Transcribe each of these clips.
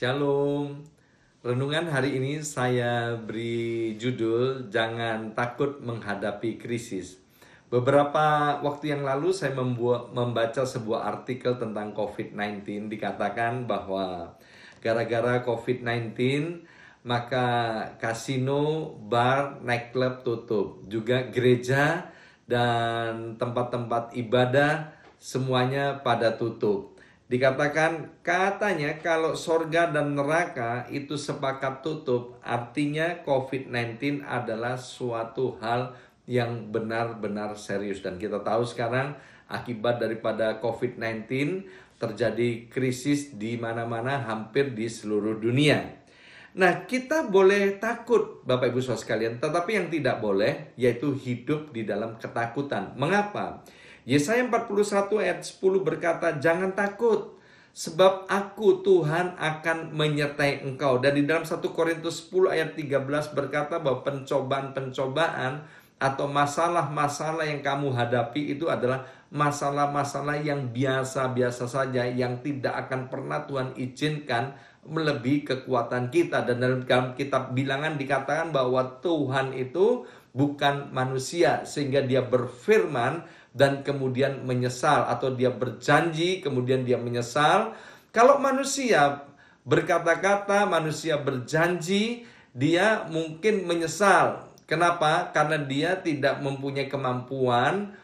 Shalom. Renungan hari ini saya beri judul Jangan Takut Menghadapi Krisis. Beberapa waktu yang lalu saya membuat, membaca sebuah artikel tentang COVID-19 dikatakan bahwa gara-gara COVID-19 maka kasino, bar, nightclub tutup, juga gereja dan tempat-tempat ibadah semuanya pada tutup. Dikatakan katanya kalau sorga dan neraka itu sepakat tutup artinya COVID-19 adalah suatu hal yang benar-benar serius dan kita tahu sekarang akibat daripada COVID-19 terjadi krisis di mana-mana hampir di seluruh dunia. Nah, kita boleh takut Bapak Ibu Saudara sekalian, tetapi yang tidak boleh yaitu hidup di dalam ketakutan. Mengapa? Yesaya 41 ayat 10 berkata, "Jangan takut, sebab aku Tuhan akan menyertai engkau." Dan di dalam 1 Korintus 10 ayat 13 berkata bahwa pencobaan-pencobaan atau masalah-masalah yang kamu hadapi itu adalah masalah-masalah yang biasa-biasa saja yang tidak akan pernah Tuhan izinkan melebihi kekuatan kita dan dalam kitab bilangan dikatakan bahwa Tuhan itu bukan manusia sehingga dia berfirman dan kemudian menyesal atau dia berjanji kemudian dia menyesal. Kalau manusia berkata-kata, manusia berjanji, dia mungkin menyesal. Kenapa? Karena dia tidak mempunyai kemampuan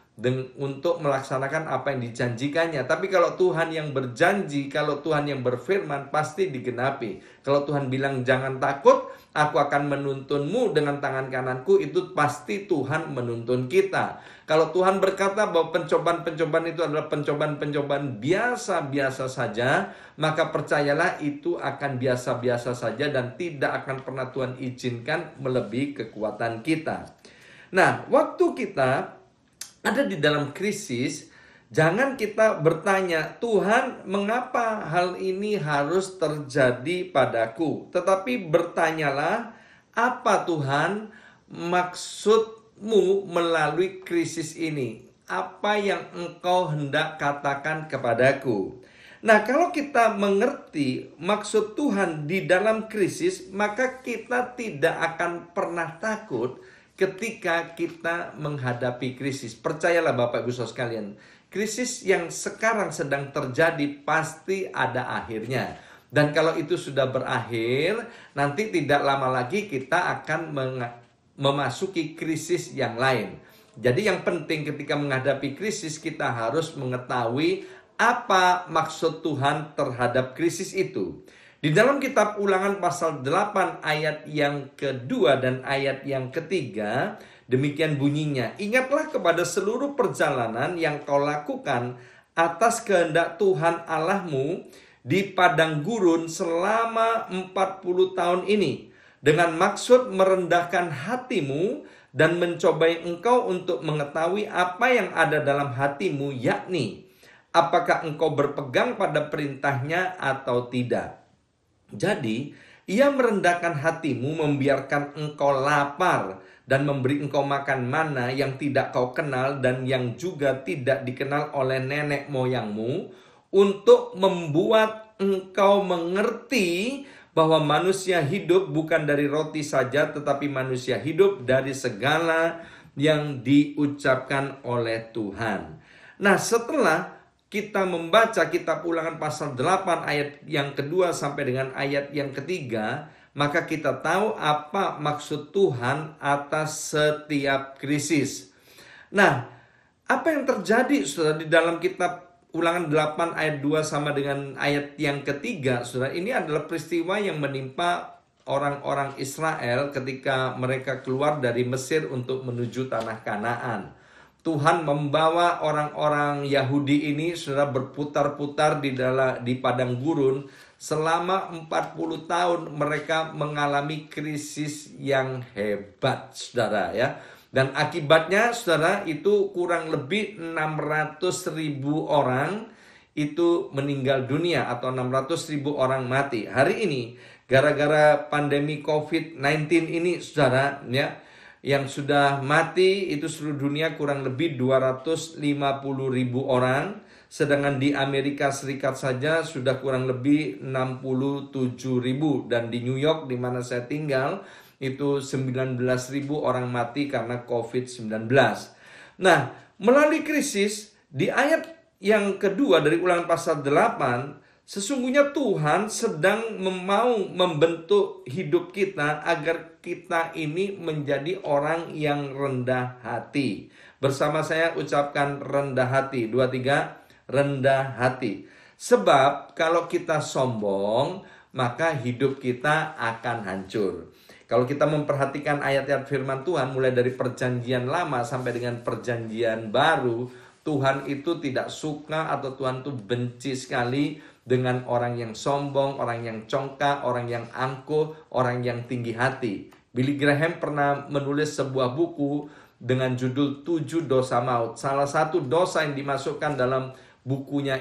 untuk melaksanakan apa yang dijanjikannya. Tapi kalau Tuhan yang berjanji, kalau Tuhan yang berfirman pasti digenapi. Kalau Tuhan bilang jangan takut, aku akan menuntunmu dengan tangan kananku, itu pasti Tuhan menuntun kita. Kalau Tuhan berkata bahwa pencobaan-pencobaan itu adalah pencobaan-pencobaan biasa-biasa saja, maka percayalah itu akan biasa-biasa saja dan tidak akan pernah Tuhan izinkan melebihi kekuatan kita. Nah, waktu kita ada di dalam krisis, jangan kita bertanya, Tuhan, mengapa hal ini harus terjadi padaku? Tetapi bertanyalah, apa Tuhan maksudmu melalui krisis ini? Apa yang engkau hendak katakan kepadaku? Nah, kalau kita mengerti maksud Tuhan di dalam krisis, maka kita tidak akan pernah takut ketika kita menghadapi krisis. Percayalah Bapak Ibu Saudara sekalian, krisis yang sekarang sedang terjadi pasti ada akhirnya. Dan kalau itu sudah berakhir, nanti tidak lama lagi kita akan memasuki krisis yang lain. Jadi yang penting ketika menghadapi krisis kita harus mengetahui apa maksud Tuhan terhadap krisis itu. Di dalam kitab ulangan pasal 8 ayat yang kedua dan ayat yang ketiga, demikian bunyinya. Ingatlah kepada seluruh perjalanan yang kau lakukan atas kehendak Tuhan Allahmu di padang gurun selama 40 tahun ini dengan maksud merendahkan hatimu dan mencobai engkau untuk mengetahui apa yang ada dalam hatimu yakni apakah engkau berpegang pada perintahnya atau tidak. Jadi, ia merendahkan hatimu, membiarkan engkau lapar, dan memberi engkau makan mana yang tidak kau kenal dan yang juga tidak dikenal oleh nenek moyangmu, untuk membuat engkau mengerti bahwa manusia hidup bukan dari roti saja, tetapi manusia hidup dari segala yang diucapkan oleh Tuhan. Nah, setelah kita membaca kitab ulangan pasal 8 ayat yang kedua sampai dengan ayat yang ketiga, maka kita tahu apa maksud Tuhan atas setiap krisis. Nah, apa yang terjadi sudah di dalam kitab Ulangan 8 ayat 2 sama dengan ayat yang ketiga, Sudah ini adalah peristiwa yang menimpa orang-orang Israel ketika mereka keluar dari Mesir untuk menuju tanah Kanaan. Tuhan membawa orang-orang Yahudi ini sudah berputar-putar di dalam di padang gurun selama 40 tahun mereka mengalami krisis yang hebat Saudara ya. Dan akibatnya Saudara itu kurang lebih 600 ribu orang itu meninggal dunia atau 600 ribu orang mati. Hari ini gara-gara pandemi COVID-19 ini Saudara ya yang sudah mati itu seluruh dunia kurang lebih 250 ribu orang. Sedangkan di Amerika Serikat saja sudah kurang lebih 67 ribu. Dan di New York di mana saya tinggal itu 19 ribu orang mati karena COVID-19. Nah, melalui krisis di ayat yang kedua dari ulangan pasal 8 Sesungguhnya Tuhan sedang mau membentuk hidup kita agar kita ini menjadi orang yang rendah hati. Bersama saya ucapkan rendah hati. Dua, tiga, rendah hati. Sebab kalau kita sombong, maka hidup kita akan hancur. Kalau kita memperhatikan ayat-ayat firman Tuhan mulai dari perjanjian lama sampai dengan perjanjian baru, Tuhan itu tidak suka atau Tuhan itu benci sekali dengan orang yang sombong, orang yang congkak, orang yang angkuh, orang yang tinggi hati. Billy Graham pernah menulis sebuah buku dengan judul Tujuh Dosa Maut. Salah satu dosa yang dimasukkan dalam bukunya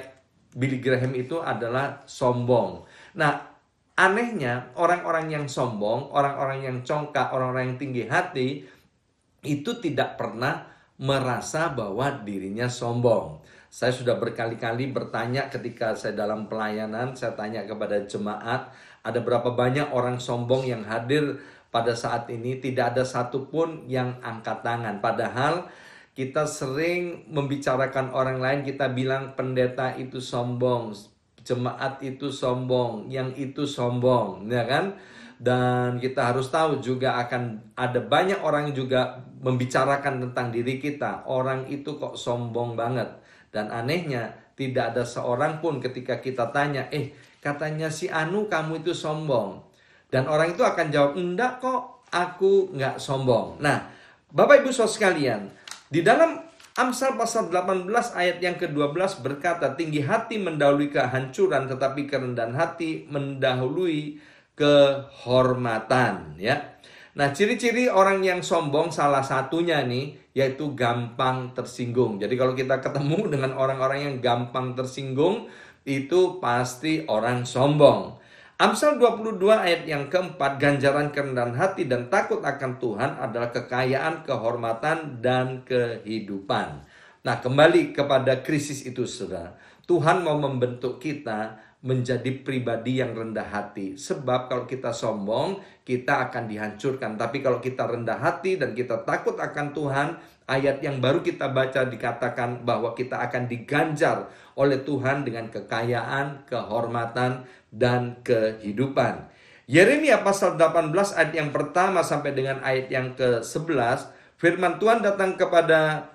Billy Graham itu adalah sombong. Nah, anehnya orang-orang yang sombong, orang-orang yang congkak, orang-orang yang tinggi hati itu tidak pernah merasa bahwa dirinya sombong. Saya sudah berkali-kali bertanya ketika saya dalam pelayanan, saya tanya kepada jemaat, ada berapa banyak orang sombong yang hadir pada saat ini, tidak ada satupun yang angkat tangan. Padahal kita sering membicarakan orang lain, kita bilang pendeta itu sombong, jemaat itu sombong, yang itu sombong, ya kan? Dan kita harus tahu juga akan ada banyak orang juga membicarakan tentang diri kita. Orang itu kok sombong banget. Dan anehnya, tidak ada seorang pun ketika kita tanya, eh katanya si Anu kamu itu sombong. Dan orang itu akan jawab, enggak kok aku nggak sombong. Nah, Bapak Ibu saudara sekalian, di dalam Amsal pasal 18 ayat yang ke-12 berkata, tinggi hati mendahului kehancuran tetapi kerendahan hati mendahului kehormatan, ya. Nah, ciri-ciri orang yang sombong salah satunya nih yaitu gampang tersinggung. Jadi kalau kita ketemu dengan orang-orang yang gampang tersinggung itu pasti orang sombong. Amsal 22 ayat yang keempat, ganjaran kerendahan hati dan takut akan Tuhan adalah kekayaan, kehormatan, dan kehidupan. Nah, kembali kepada krisis itu, saudara. Tuhan mau membentuk kita menjadi pribadi yang rendah hati. Sebab kalau kita sombong, kita akan dihancurkan. Tapi kalau kita rendah hati dan kita takut akan Tuhan, ayat yang baru kita baca dikatakan bahwa kita akan diganjar oleh Tuhan dengan kekayaan, kehormatan, dan kehidupan. Yeremia pasal 18 ayat yang pertama sampai dengan ayat yang ke-11, firman Tuhan datang kepada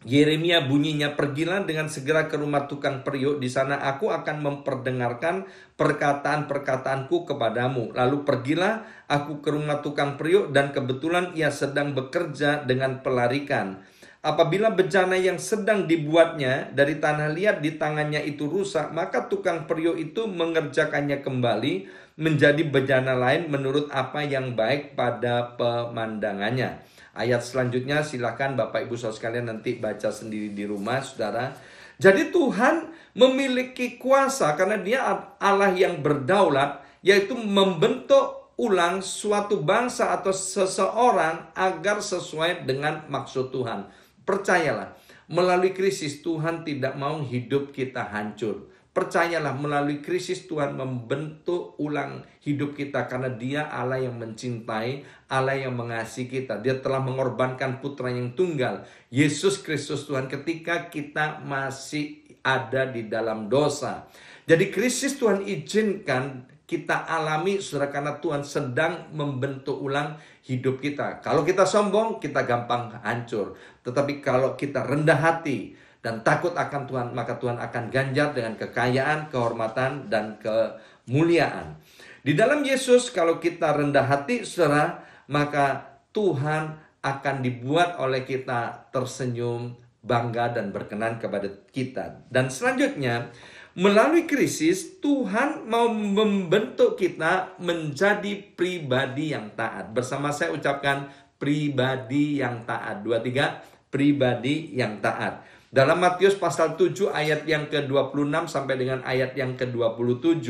Yeremia bunyinya pergilah dengan segera ke rumah tukang periuk di sana aku akan memperdengarkan perkataan-perkataanku kepadamu lalu pergilah aku ke rumah tukang periuk dan kebetulan ia sedang bekerja dengan pelarikan apabila bejana yang sedang dibuatnya dari tanah liat di tangannya itu rusak maka tukang periuk itu mengerjakannya kembali menjadi bejana lain menurut apa yang baik pada pemandangannya Ayat selanjutnya silakan Bapak Ibu Saudara sekalian nanti baca sendiri di rumah Saudara. Jadi Tuhan memiliki kuasa karena dia Allah yang berdaulat yaitu membentuk ulang suatu bangsa atau seseorang agar sesuai dengan maksud Tuhan. Percayalah, melalui krisis Tuhan tidak mau hidup kita hancur. Percayalah melalui krisis Tuhan membentuk ulang hidup kita karena dia Allah yang mencintai, Allah yang mengasihi kita. Dia telah mengorbankan putra yang tunggal, Yesus Kristus Tuhan ketika kita masih ada di dalam dosa. Jadi krisis Tuhan izinkan kita alami saudara karena Tuhan sedang membentuk ulang hidup kita. Kalau kita sombong, kita gampang hancur. Tetapi kalau kita rendah hati, dan takut akan Tuhan, maka Tuhan akan ganjar dengan kekayaan, kehormatan, dan kemuliaan. Di dalam Yesus, kalau kita rendah hati, saudara, maka Tuhan akan dibuat oleh kita tersenyum, bangga, dan berkenan kepada kita. Dan selanjutnya, melalui krisis, Tuhan mau membentuk kita menjadi pribadi yang taat. Bersama saya ucapkan pribadi yang taat. Dua, tiga, pribadi yang taat. Dalam Matius pasal 7 ayat yang ke-26 sampai dengan ayat yang ke-27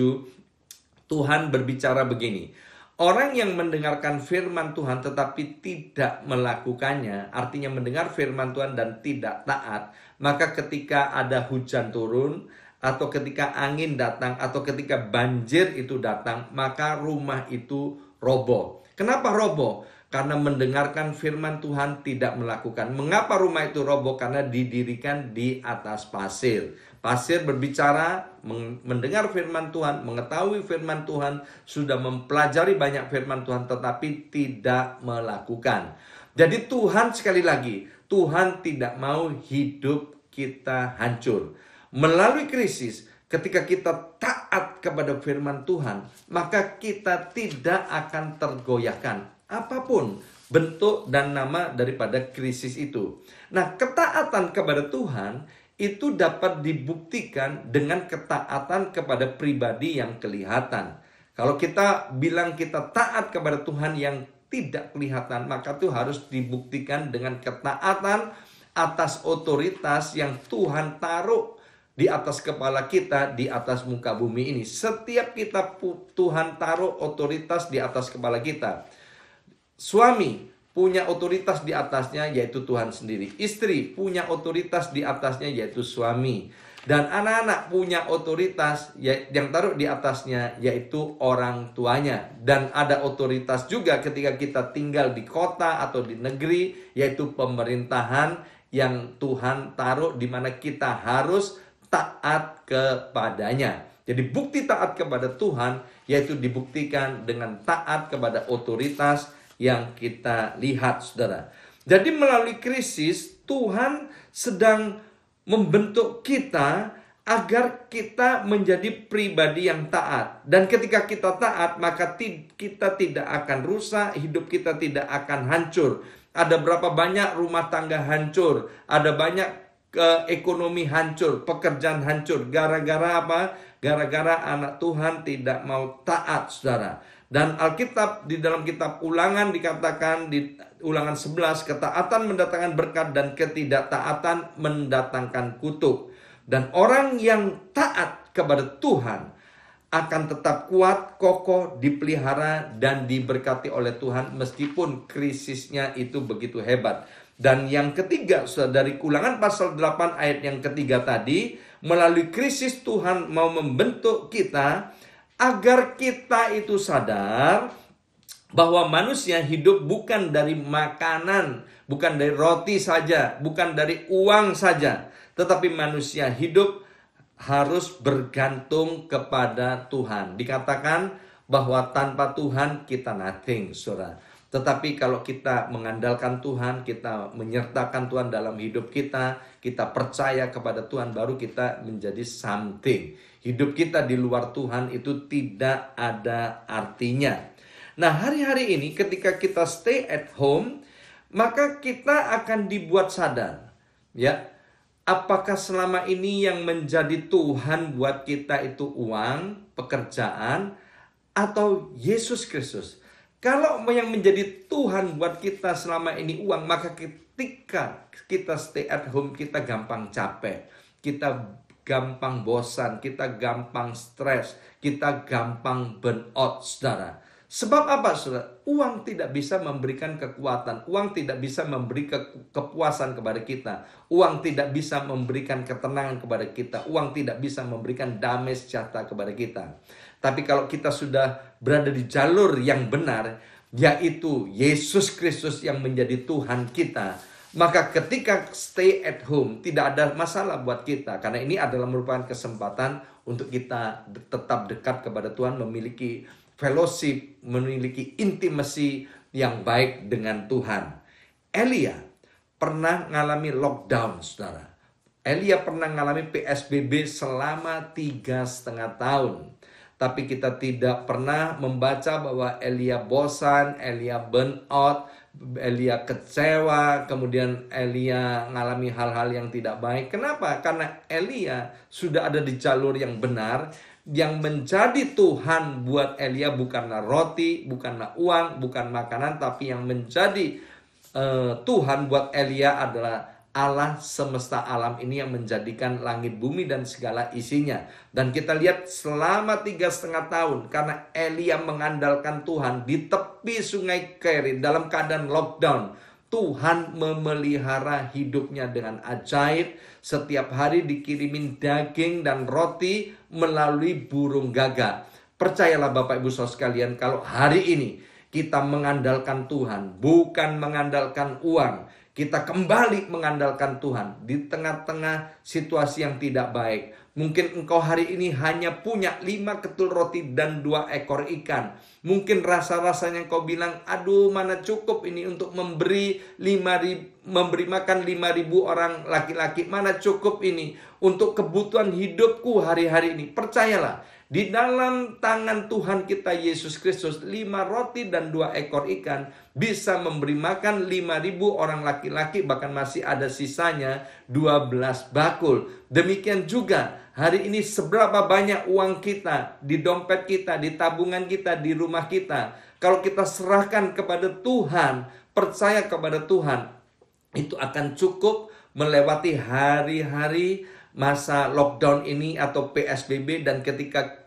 Tuhan berbicara begini. Orang yang mendengarkan firman Tuhan tetapi tidak melakukannya, artinya mendengar firman Tuhan dan tidak taat, maka ketika ada hujan turun, atau ketika angin datang, atau ketika banjir itu datang, maka rumah itu roboh. Kenapa roboh? karena mendengarkan firman Tuhan tidak melakukan. Mengapa rumah itu roboh? Karena didirikan di atas pasir. Pasir berbicara, mendengar firman Tuhan, mengetahui firman Tuhan, sudah mempelajari banyak firman Tuhan tetapi tidak melakukan. Jadi Tuhan sekali lagi, Tuhan tidak mau hidup kita hancur. Melalui krisis, ketika kita taat kepada firman Tuhan, maka kita tidak akan tergoyahkan apapun bentuk dan nama daripada krisis itu. Nah, ketaatan kepada Tuhan itu dapat dibuktikan dengan ketaatan kepada pribadi yang kelihatan. Kalau kita bilang kita taat kepada Tuhan yang tidak kelihatan, maka itu harus dibuktikan dengan ketaatan atas otoritas yang Tuhan taruh di atas kepala kita, di atas muka bumi ini. Setiap kita Tuhan taruh otoritas di atas kepala kita. Suami punya otoritas di atasnya yaitu Tuhan sendiri. Istri punya otoritas di atasnya yaitu suami. Dan anak-anak punya otoritas ya, yang taruh di atasnya yaitu orang tuanya. Dan ada otoritas juga ketika kita tinggal di kota atau di negeri yaitu pemerintahan yang Tuhan taruh di mana kita harus taat kepadanya. Jadi bukti taat kepada Tuhan yaitu dibuktikan dengan taat kepada otoritas yang kita lihat, saudara. Jadi, melalui krisis, Tuhan sedang membentuk kita agar kita menjadi pribadi yang taat. Dan ketika kita taat, maka kita tidak akan rusak, hidup kita tidak akan hancur. Ada berapa banyak rumah tangga hancur, ada banyak ke ekonomi hancur, pekerjaan hancur gara-gara apa? Gara-gara anak Tuhan tidak mau taat, Saudara. Dan Alkitab di dalam kitab ulangan dikatakan di ulangan 11 ketaatan mendatangkan berkat dan ketidaktaatan mendatangkan kutuk. Dan orang yang taat kepada Tuhan akan tetap kuat, kokoh, dipelihara dan diberkati oleh Tuhan meskipun krisisnya itu begitu hebat. Dan yang ketiga, dari ulangan pasal 8 ayat yang ketiga tadi, melalui krisis Tuhan mau membentuk kita agar kita itu sadar bahwa manusia hidup bukan dari makanan, bukan dari roti saja, bukan dari uang saja, tetapi manusia hidup harus bergantung kepada Tuhan. Dikatakan bahwa tanpa Tuhan kita nothing, saudara. Tetapi kalau kita mengandalkan Tuhan, kita menyertakan Tuhan dalam hidup kita, kita percaya kepada Tuhan, baru kita menjadi something. Hidup kita di luar Tuhan itu tidak ada artinya. Nah, hari-hari ini ketika kita stay at home, maka kita akan dibuat sadar, ya. Apakah selama ini yang menjadi Tuhan buat kita itu uang, pekerjaan, atau Yesus Kristus? Kalau yang menjadi Tuhan buat kita selama ini uang, maka ketika kita stay at home, kita gampang capek, kita gampang bosan, kita gampang stres, kita gampang burn out, saudara. Sebab apa, saudara? Uang tidak bisa memberikan kekuatan, uang tidak bisa memberi ke kepuasan kepada kita, uang tidak bisa memberikan ketenangan kepada kita, uang tidak bisa memberikan damai sejahtera kepada kita. Tapi kalau kita sudah berada di jalur yang benar, yaitu Yesus Kristus yang menjadi Tuhan kita, maka ketika stay at home tidak ada masalah buat kita karena ini adalah merupakan kesempatan untuk kita tetap dekat kepada Tuhan, memiliki fellowship, memiliki intimasi yang baik dengan Tuhan. Elia pernah mengalami lockdown, saudara. Elia pernah mengalami PSBB selama tiga setengah tahun tapi kita tidak pernah membaca bahwa Elia bosan, Elia burn out, Elia kecewa, kemudian Elia mengalami hal-hal yang tidak baik. Kenapa? Karena Elia sudah ada di jalur yang benar, yang menjadi Tuhan buat Elia bukanlah roti, bukanlah uang, bukan makanan, tapi yang menjadi uh, Tuhan buat Elia adalah Allah semesta alam ini yang menjadikan langit bumi dan segala isinya. Dan kita lihat selama tiga setengah tahun karena Elia mengandalkan Tuhan di tepi sungai Kerit dalam keadaan lockdown. Tuhan memelihara hidupnya dengan ajaib. Setiap hari dikirimin daging dan roti melalui burung gagak. Percayalah Bapak Ibu Saudara sekalian kalau hari ini kita mengandalkan Tuhan, bukan mengandalkan uang kita kembali mengandalkan Tuhan di tengah-tengah situasi yang tidak baik. Mungkin engkau hari ini hanya punya lima ketul roti dan dua ekor ikan. Mungkin rasa-rasanya engkau bilang, aduh mana cukup ini untuk memberi lima memberi makan lima ribu orang laki-laki. Mana cukup ini untuk kebutuhan hidupku hari-hari ini. Percayalah, di dalam tangan Tuhan kita Yesus Kristus, lima roti dan dua ekor ikan bisa memberi makan lima ribu orang laki-laki, bahkan masih ada sisanya dua belas bakul. Demikian juga hari ini seberapa banyak uang kita, di dompet kita, di tabungan kita, di rumah kita. Kalau kita serahkan kepada Tuhan, percaya kepada Tuhan, itu akan cukup melewati hari-hari masa lockdown ini atau PSBB dan ketika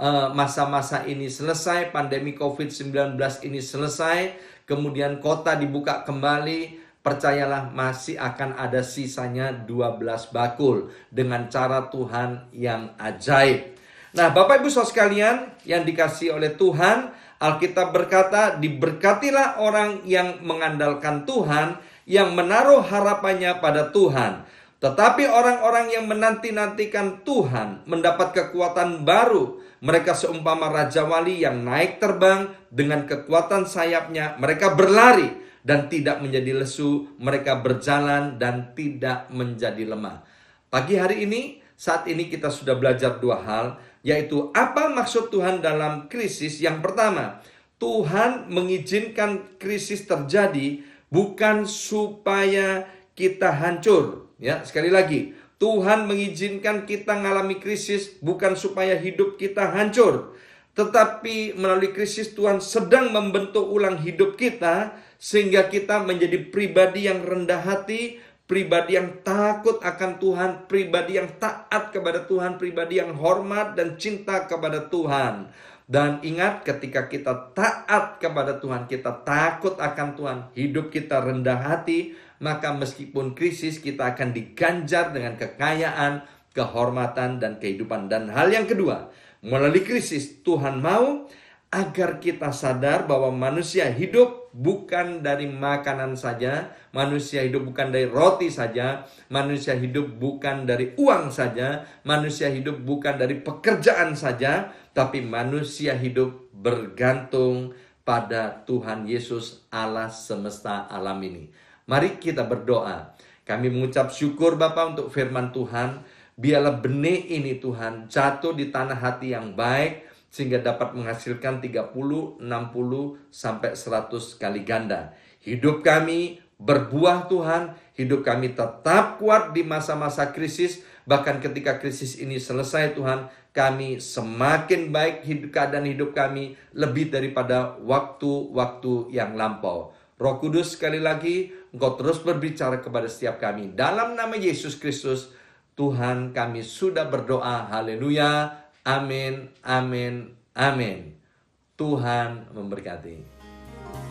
Eh, masa-masa ini selesai, pandemi COVID-19 ini selesai, kemudian kota dibuka kembali, percayalah masih akan ada sisanya 12 bakul dengan cara Tuhan yang ajaib. Nah, Bapak Ibu Saudara sekalian yang dikasih oleh Tuhan, Alkitab berkata, "Diberkatilah orang yang mengandalkan Tuhan, yang menaruh harapannya pada Tuhan." Tetapi orang-orang yang menanti-nantikan Tuhan mendapat kekuatan baru. Mereka seumpama Raja Wali yang naik terbang dengan kekuatan sayapnya. Mereka berlari dan tidak menjadi lesu. Mereka berjalan dan tidak menjadi lemah. Pagi hari ini, saat ini kita sudah belajar dua hal. Yaitu apa maksud Tuhan dalam krisis? Yang pertama, Tuhan mengizinkan krisis terjadi bukan supaya kita hancur Ya, sekali lagi, Tuhan mengizinkan kita mengalami krisis bukan supaya hidup kita hancur, tetapi melalui krisis Tuhan sedang membentuk ulang hidup kita sehingga kita menjadi pribadi yang rendah hati, pribadi yang takut akan Tuhan, pribadi yang taat kepada Tuhan, pribadi yang hormat dan cinta kepada Tuhan. Dan ingat ketika kita taat kepada Tuhan, kita takut akan Tuhan, hidup kita rendah hati, maka meskipun krisis kita akan diganjar dengan kekayaan, kehormatan, dan kehidupan. Dan hal yang kedua, melalui krisis Tuhan mau agar kita sadar bahwa manusia hidup bukan dari makanan saja, manusia hidup bukan dari roti saja, manusia hidup bukan dari uang saja, manusia hidup bukan dari pekerjaan saja, tapi manusia hidup bergantung pada Tuhan Yesus Allah semesta alam ini. Mari kita berdoa. Kami mengucap syukur Bapa untuk firman Tuhan. Biarlah benih ini Tuhan jatuh di tanah hati yang baik sehingga dapat menghasilkan 30, 60 sampai 100 kali ganda. Hidup kami berbuah Tuhan, hidup kami tetap kuat di masa-masa krisis, bahkan ketika krisis ini selesai Tuhan, kami semakin baik hidup keadaan hidup kami lebih daripada waktu-waktu yang lampau. Roh Kudus sekali lagi Engkau terus berbicara kepada setiap kami. Dalam nama Yesus Kristus, Tuhan kami sudah berdoa. Haleluya. Amin, amin, amin. Tuhan memberkati.